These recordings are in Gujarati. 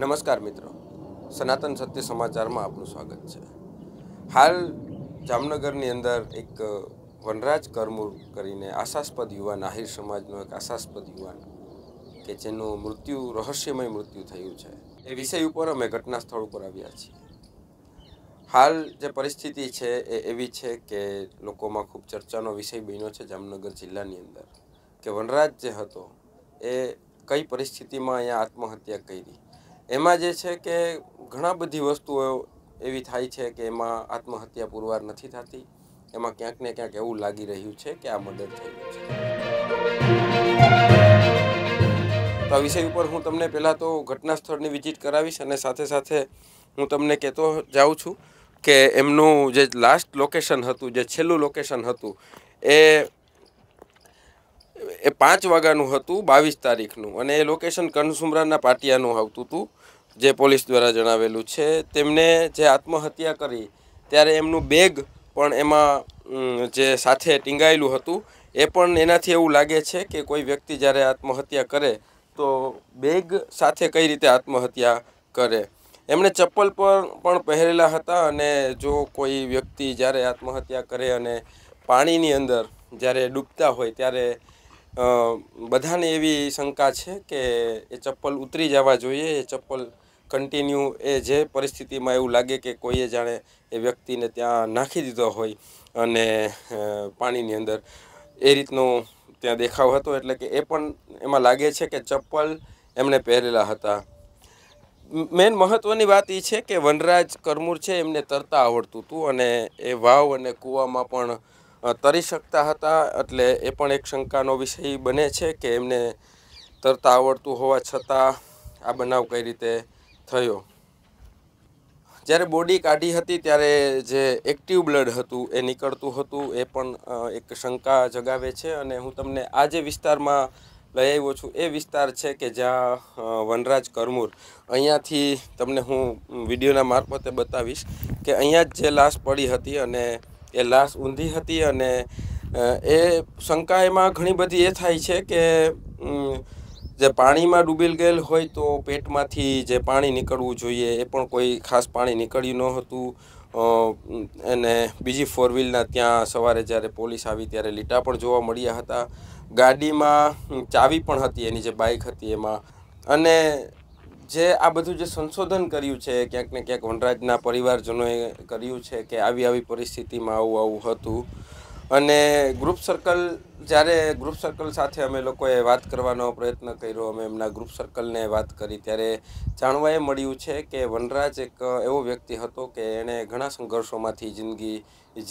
નમસ્કાર મિત્રો સનાતન સત્ય સમાચારમાં આપનું સ્વાગત છે હાલ જામનગરની અંદર એક વનરાજ કરમૂર કરીને આશાસ્પદ યુવાન આહિર સમાજનો એક આશાસ્પદ યુવાન કે જેનું મૃત્યુ રહસ્યમય મૃત્યુ થયું છે એ વિષય ઉપર અમે ઘટના સ્થળ ઉપર આવ્યા છીએ હાલ જે પરિસ્થિતિ છે એ એવી છે કે લોકોમાં ખૂબ ચર્ચાનો વિષય બન્યો છે જામનગર જિલ્લાની અંદર કે વનરાજ જે હતો એ કઈ પરિસ્થિતિમાં અહીંયા આત્મહત્યા કરી એમાં જે છે કે ઘણા બધી વસ્તુઓ એવી થાય છે કે એમાં આત્મહત્યા પુરવાર નથી થતી એમાં ક્યાંક ને ક્યાંક એવું લાગી રહ્યું છે કે આ મર્ડર થયેલું છે તો આ વિષય ઉપર હું તમને પહેલાં તો ઘટના સ્થળની વિઝિટ કરાવીશ અને સાથે સાથે હું તમને કહેતો જાઉં છું કે એમનું જે લાસ્ટ લોકેશન હતું જે છેલ્લું લોકેશન હતું એ એ પાંચ વાગ્યાનું હતું બાવીસ તારીખનું અને એ લોકેશન કનસુમરાના પાટિયાનું આવતું હતું જે પોલીસ દ્વારા જણાવેલું છે તેમણે જે આત્મહત્યા કરી ત્યારે એમનું બેગ પણ એમાં જે સાથે ટીંગાયેલું હતું એ પણ એનાથી એવું લાગે છે કે કોઈ વ્યક્તિ જ્યારે આત્મહત્યા કરે તો બેગ સાથે કઈ રીતે આત્મહત્યા કરે એમણે ચપ્પલ પર પણ પહેરેલા હતા અને જો કોઈ વ્યક્તિ જ્યારે આત્મહત્યા કરે અને પાણીની અંદર જ્યારે ડૂબતા હોય ત્યારે બધાને એવી શંકા છે કે એ ચપ્પલ ઉતરી જવા જોઈએ એ ચપ્પલ કન્ટિન્યુ એ જે પરિસ્થિતિમાં એવું લાગે કે કોઈએ જાણે એ વ્યક્તિને ત્યાં નાખી દીધો હોય અને પાણીની અંદર એ રીતનો ત્યાં દેખાવ હતો એટલે કે એ પણ એમાં લાગે છે કે ચપ્પલ એમણે પહેરેલા હતા મેન મહત્ત્વની વાત એ છે કે વનરાજ કરમૂર છે એમને તરતા આવડતું હતું અને એ વાવ અને કૂવામાં પણ તરી શકતા હતા એટલે એ પણ એક શંકાનો વિષય બને છે કે એમને તરતા આવડતું હોવા છતાં આ બનાવ કઈ રીતે થયો જ્યારે બોડી કાઢી હતી ત્યારે જે એક્ટિવ બ્લડ હતું એ નીકળતું હતું એ પણ એક શંકા જગાવે છે અને હું તમને આ જે વિસ્તારમાં લઈ આવ્યો છું એ વિસ્તાર છે કે જ્યાં વનરાજ કરમૂર અહીંયાથી તમને હું વિડીયોના મારફતે બતાવીશ કે અહીંયા જ જે લાશ પડી હતી અને એ લાશ ઊંધી હતી અને એ શંકા એમાં ઘણી બધી એ થાય છે કે જે પાણીમાં ડૂબી ગયેલ હોય તો પેટમાંથી જે પાણી નીકળવું જોઈએ એ પણ કોઈ ખાસ પાણી નીકળ્યું ન હતું અને બીજી ફોર વ્હીલના ત્યાં સવારે જ્યારે પોલીસ આવી ત્યારે લીટા પણ જોવા મળ્યા હતા ગાડીમાં ચાવી પણ હતી એની જે બાઇક હતી એમાં અને જે આ બધું જે સંશોધન કર્યું છે ક્યાંક ને ક્યાંક વનરાજના પરિવારજનોએ કર્યું છે કે આવી આવી પરિસ્થિતિમાં આવું આવું હતું અને ગ્રુપ સર્કલ જ્યારે ગ્રુપ સર્કલ સાથે અમે લોકોએ વાત કરવાનો પ્રયત્ન કર્યો અમે એમના ગ્રુપ સર્કલને વાત કરી ત્યારે જાણવા એ મળ્યું છે કે વનરાજ એક એવો વ્યક્તિ હતો કે એણે ઘણા સંઘર્ષોમાંથી જિંદગી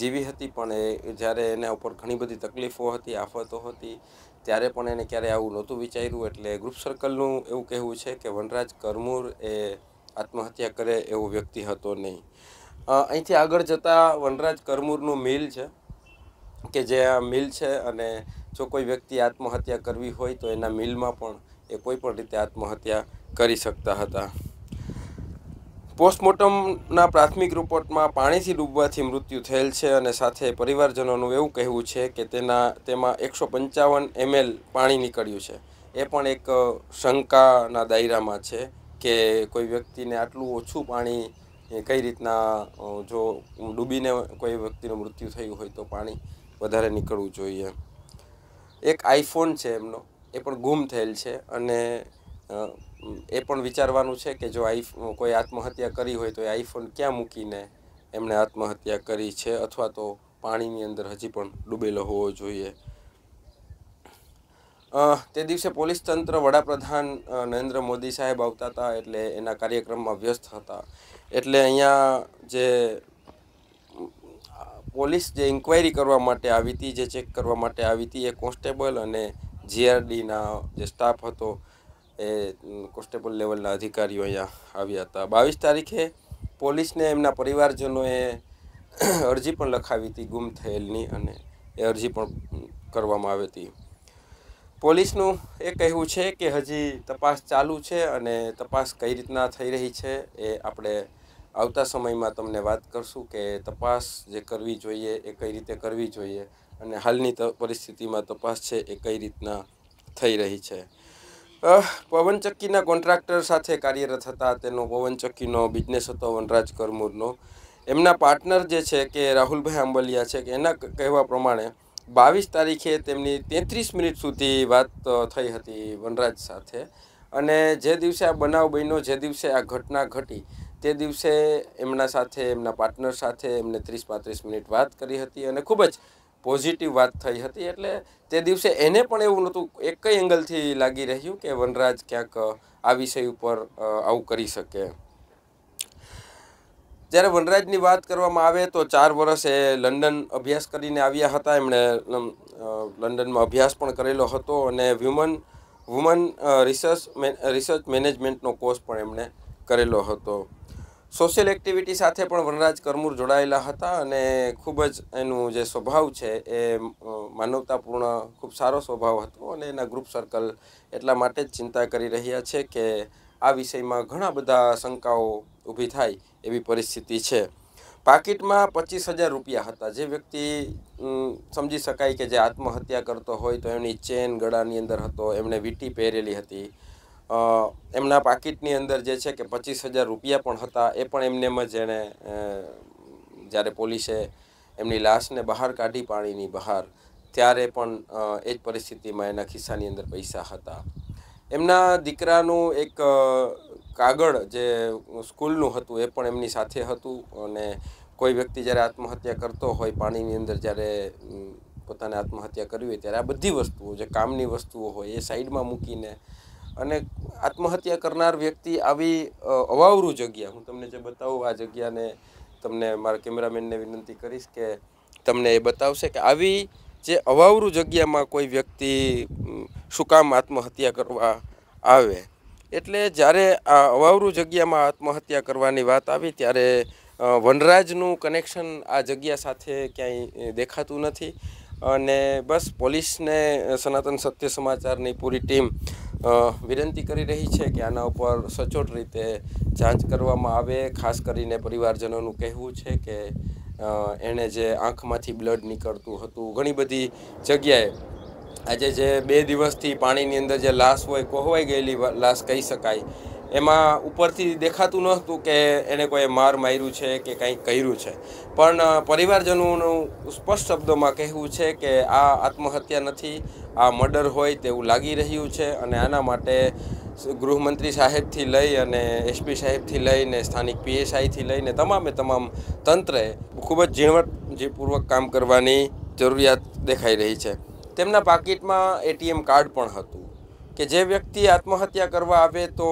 જીવી હતી પણ એ જ્યારે એના ઉપર ઘણી બધી તકલીફો હતી આફતો હતી ત્યારે પણ એને ક્યારેય આવું નહોતું વિચાર્યું એટલે ગ્રુપ સર્કલનું એવું કહેવું છે કે વનરાજ કરમૂર એ આત્મહત્યા કરે એવો વ્યક્તિ હતો નહીં અહીંથી આગળ જતાં વનરાજ કરમૂરનું મિલ છે કે જે આ મિલ છે અને જો કોઈ વ્યક્તિ આત્મહત્યા કરવી હોય તો એના મિલમાં પણ એ કોઈ પણ રીતે આત્મહત્યા કરી શકતા હતા પોસ્ટમોર્ટમના પ્રાથમિક રિપોર્ટમાં પાણીથી ડૂબવાથી મૃત્યુ થયેલ છે અને સાથે પરિવારજનોનું એવું કહેવું છે કે તેના તેમાં એકસો પંચાવન એમએલ પાણી નીકળ્યું છે એ પણ એક શંકાના દાયરામાં છે કે કોઈ વ્યક્તિને આટલું ઓછું પાણી કઈ રીતના જો ડૂબીને કોઈ વ્યક્તિનું મૃત્યુ થયું હોય તો પાણી વધારે નીકળવું જોઈએ એક આઈફોન છે એમનો એ પણ ગુમ થયેલ છે અને એ પણ વિચારવાનું છે કે જો આઈ કોઈ આત્મહત્યા કરી હોય તો એ આઈફોન ક્યાં મૂકીને એમણે આત્મહત્યા કરી છે અથવા તો પાણીની અંદર હજી પણ ડૂબેલો હોવો જોઈએ તે દિવસે પોલીસ તંત્ર વડાપ્રધાન નરેન્દ્ર મોદી સાહેબ આવતા હતા એટલે એના કાર્યક્રમમાં વ્યસ્ત હતા એટલે અહીંયા જે પોલીસ જે ઇન્કવાયરી કરવા માટે આવી હતી જે ચેક કરવા માટે આવી હતી એ કોન્સ્ટેબલ અને જીઆરડીના જે સ્ટાફ હતો એ કોન્સ્ટેબલ લેવલના અધિકારીઓ અહીંયા આવ્યા હતા બાવીસ તારીખે પોલીસને એમના પરિવારજનોએ અરજી પણ લખાવી હતી ગુમ થયેલની અને એ અરજી પણ કરવામાં આવી હતી પોલીસનું એ કહેવું છે કે હજી તપાસ ચાલુ છે અને તપાસ કઈ રીતના થઈ રહી છે એ આપણે આવતા સમયમાં તમને વાત કરશું કે તપાસ જે કરવી જોઈએ એ કઈ રીતે કરવી જોઈએ અને હાલની પરિસ્થિતિમાં તપાસ છે એ કઈ રીતના થઈ રહી છે પવનચક્કીના કોન્ટ્રાક્ટર સાથે કાર્યરત હતા તેનો પવનચક્કીનો બિઝનેસ હતો વનરાજ કરમૂરનો એમના પાર્ટનર જે છે કે રાહુલભાઈ આંબલિયા છે કે એના કહેવા પ્રમાણે બાવીસ તારીખે તેમની તેત્રીસ મિનિટ સુધી વાત થઈ હતી વનરાજ સાથે અને જે દિવસે આ બનાવ બન્યો જે દિવસે આ ઘટના ઘટી તે દિવસે એમના સાથે એમના પાર્ટનર સાથે એમને ત્રીસ પાંત્રીસ મિનિટ વાત કરી હતી અને ખૂબ જ પોઝિટિવ વાત થઈ હતી એટલે તે દિવસે એને પણ એવું નહોતું એક એંગલથી લાગી રહ્યું કે વનરાજ ક્યાંક આ વિષય ઉપર આવું કરી શકે જ્યારે વનરાજની વાત કરવામાં આવે તો ચાર વર્ષ એ લંડન અભ્યાસ કરીને આવ્યા હતા એમણે લંડનમાં અભ્યાસ પણ કરેલો હતો અને વ્યુમન વુમન રિસર્ચ રિસર્ચ મેનેજમેન્ટનો કોર્સ પણ એમણે કરેલો હતો સોશિયલ એક્ટિવિટી સાથે પણ વનરાજ કરમૂર જોડાયેલા હતા અને ખૂબ જ એનું જે સ્વભાવ છે એ માનવતાપૂર્ણ ખૂબ સારો સ્વભાવ હતો અને એના ગ્રુપ સર્કલ એટલા માટે જ ચિંતા કરી રહ્યા છે કે આ વિષયમાં ઘણા બધા શંકાઓ ઊભી થાય એવી પરિસ્થિતિ છે પાકીટમાં પચીસ હજાર રૂપિયા હતા જે વ્યક્તિ સમજી શકાય કે જે આત્મહત્યા કરતો હોય તો એમની ચેન ગળાની અંદર હતો એમણે વીટી પહેરેલી હતી એમના પાકીટની અંદર જે છે કે પચીસ હજાર રૂપિયા પણ હતા એ પણ એમનેમ જ એણે જ્યારે પોલીસે એમની લાશને બહાર કાઢી પાણીની બહાર ત્યારે પણ એ જ પરિસ્થિતિમાં એના ખિસ્સાની અંદર પૈસા હતા એમના દીકરાનું એક કાગળ જે સ્કૂલનું હતું એ પણ એમની સાથે હતું અને કોઈ વ્યક્તિ જ્યારે આત્મહત્યા કરતો હોય પાણીની અંદર જ્યારે પોતાને આત્મહત્યા કરવી હોય ત્યારે આ બધી વસ્તુઓ જે કામની વસ્તુઓ હોય એ સાઈડમાં મૂકીને અને આત્મહત્યા કરનાર વ્યક્તિ આવી અવાવરું જગ્યા હું તમને જે બતાવું આ જગ્યાને તમને મારા કેમેરામેનને વિનંતી કરીશ કે તમને એ બતાવશે કે આવી જે અવાવરું જગ્યામાં કોઈ વ્યક્તિ શું કામ આત્મહત્યા કરવા આવે એટલે જ્યારે આ અવાવરું જગ્યામાં આત્મહત્યા કરવાની વાત આવી ત્યારે વનરાજનું કનેક્શન આ જગ્યા સાથે ક્યાંય દેખાતું નથી અને બસ પોલીસને સનાતન સત્ય સમાચારની પૂરી ટીમ વિનંતી કરી રહી છે કે આના ઉપર સચોટ રીતે જાંચ કરવામાં આવે ખાસ કરીને પરિવારજનોનું કહેવું છે કે એણે જે આંખમાંથી બ્લડ નીકળતું હતું ઘણી બધી જગ્યાએ આજે જે બે દિવસથી પાણીની અંદર જે લાશ હોય કોહવાઈ ગયેલી લાશ કહી શકાય એમાં ઉપરથી દેખાતું નહોતું કે એને કોઈ માર માર્યું છે કે કંઈક કર્યું છે પણ પરિવારજનોનું સ્પષ્ટ શબ્દોમાં કહેવું છે કે આ આત્મહત્યા નથી આ મર્ડર હોય તેવું લાગી રહ્યું છે અને આના માટે ગૃહમંત્રી સાહેબથી લઈ અને એસપી સાહેબથી લઈને સ્થાનિક પીએસઆઈથી લઈને તમામે તમામ તંત્રે ખૂબ જ ઝીણવટપૂર્વક કામ કરવાની જરૂરિયાત દેખાઈ રહી છે તેમના પાકીટમાં એટીએમ કાર્ડ પણ હતું કે જે વ્યક્તિ આત્મહત્યા કરવા આવે તો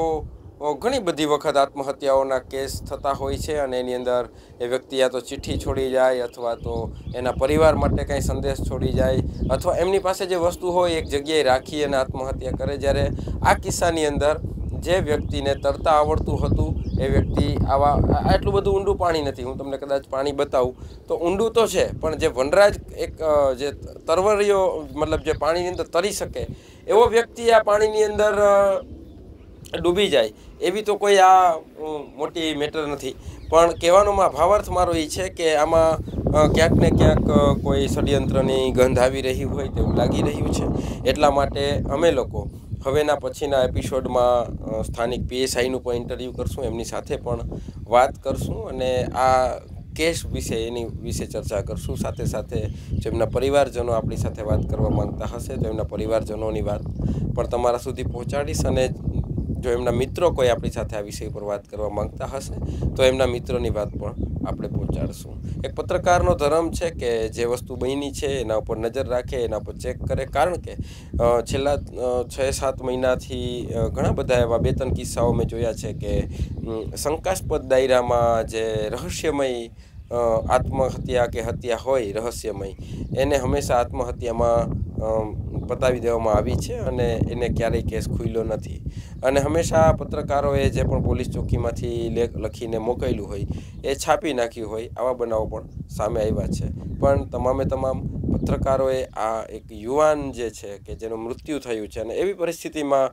ઘણી બધી વખત આત્મહત્યાઓના કેસ થતા હોય છે અને એની અંદર એ વ્યક્તિ યા તો ચિઠ્ઠી છોડી જાય અથવા તો એના પરિવાર માટે કંઈ સંદેશ છોડી જાય અથવા એમની પાસે જે વસ્તુ હોય એક જગ્યાએ રાખી અને આત્મહત્યા કરે જ્યારે આ કિસ્સાની અંદર જે વ્યક્તિને તરતા આવડતું હતું એ વ્યક્તિ આવા આટલું બધું ઊંડું પાણી નથી હું તમને કદાચ પાણી બતાવું તો ઊંડું તો છે પણ જે વનરાજ એક જે તરવરીઓ મતલબ જે પાણીની અંદર તરી શકે એવો વ્યક્તિ આ પાણીની અંદર ડૂબી જાય એવી તો કોઈ આ મોટી મેટર નથી પણ કહેવાનોમાં ભાવાર્થ મારો એ છે કે આમાં ક્યાંક ને ક્યાંક કોઈ ષડયંત્રની ગંધ આવી રહી હોય તેવું લાગી રહ્યું છે એટલા માટે અમે લોકો હવેના પછીના એપિસોડમાં સ્થાનિક પીએસઆઈનું પણ ઇન્ટરવ્યૂ કરશું એમની સાથે પણ વાત કરશું અને આ કેસ વિશે એની વિશે ચર્ચા કરશું સાથે સાથે જેમના પરિવારજનો આપણી સાથે વાત કરવા માંગતા હશે તો એમના પરિવારજનોની વાત પણ તમારા સુધી પહોંચાડીશ અને જો એમના મિત્રો કોઈ આપણી સાથે આ વિષય ઉપર વાત કરવા માંગતા હશે તો એમના મિત્રોની વાત પણ આપણે પહોંચાડશું એક પત્રકારનો ધર્મ છે કે જે વસ્તુ બની છે એના ઉપર નજર રાખે એના ઉપર ચેક કરે કારણ કે છેલ્લા છ સાત મહિનાથી ઘણા બધા એવા બે ત્રણ કિસ્સાઓ મેં જોયા છે કે શંકાસ્પદ દાયરામાં જે રહસ્યમય આત્મહત્યા કે હત્યા હોય રહસ્યમય એને હંમેશા આત્મહત્યામાં પતાવી દેવામાં આવી છે અને એને ક્યારેય કેસ ખુલ્યો નથી અને હંમેશા પત્રકારોએ જે પણ પોલીસ ચોકીમાંથી લખીને મોકલેલું હોય એ છાપી નાખ્યું હોય આવા બનાવો પણ સામે આવ્યા છે પણ તમામે તમામ પત્રકારોએ આ એક યુવાન જે છે કે જેનું મૃત્યુ થયું છે અને એવી પરિસ્થિતિમાં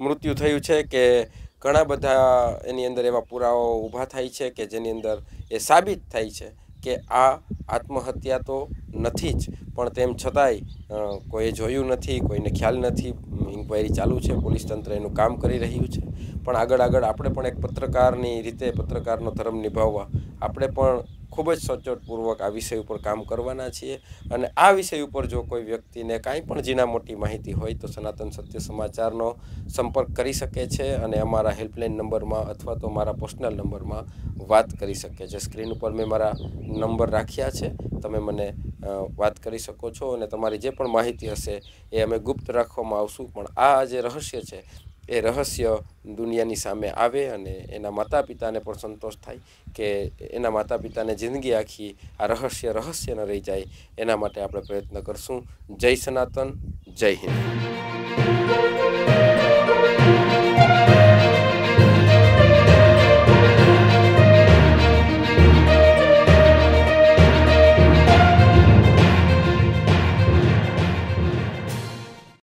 મૃત્યુ થયું છે કે ઘણા બધા એની અંદર એવા પુરાવાઓ ઊભા થાય છે કે જેની અંદર એ સાબિત થાય છે કે આ આત્મહત્યા તો નથી જ પણ તેમ છતાંય કોઈએ જોયું નથી કોઈને ખ્યાલ નથી ઇન્કવાયરી ચાલુ છે પોલીસ તંત્ર એનું કામ કરી રહ્યું છે પણ આગળ આગળ આપણે પણ એક પત્રકારની રીતે પત્રકારનો ધર્મ નિભાવવા આપણે પણ ખૂબ જ સચોટપૂર્વક આ વિષય ઉપર કામ કરવાના છીએ અને આ વિષય ઉપર જો કોઈ વ્યક્તિને કાંઈ પણ જીના મોટી માહિતી હોય તો સનાતન સત્ય સમાચારનો સંપર્ક કરી શકે છે અને અમારા હેલ્પલાઇન નંબરમાં અથવા તો મારા પર્સનલ નંબરમાં વાત કરી શકે છે સ્ક્રીન ઉપર મેં મારા નંબર રાખ્યા છે તમે મને વાત કરી શકો છો અને તમારી જે પણ માહિતી હશે એ અમે ગુપ્ત રાખવામાં આવશું પણ આ જે રહસ્ય છે એ રહસ્ય દુનિયાની સામે આવે અને એના માતા પિતાને પણ સંતોષ થાય કે એના માતા પિતાને જિંદગી આખી આ રહસ્ય રહસ્ય ન રહી જાય એના માટે આપણે પ્રયત્ન કરશું જય સનાતન જય હિન્દ